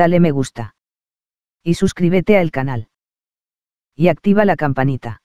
Dale me gusta. Y suscríbete al canal. Y activa la campanita.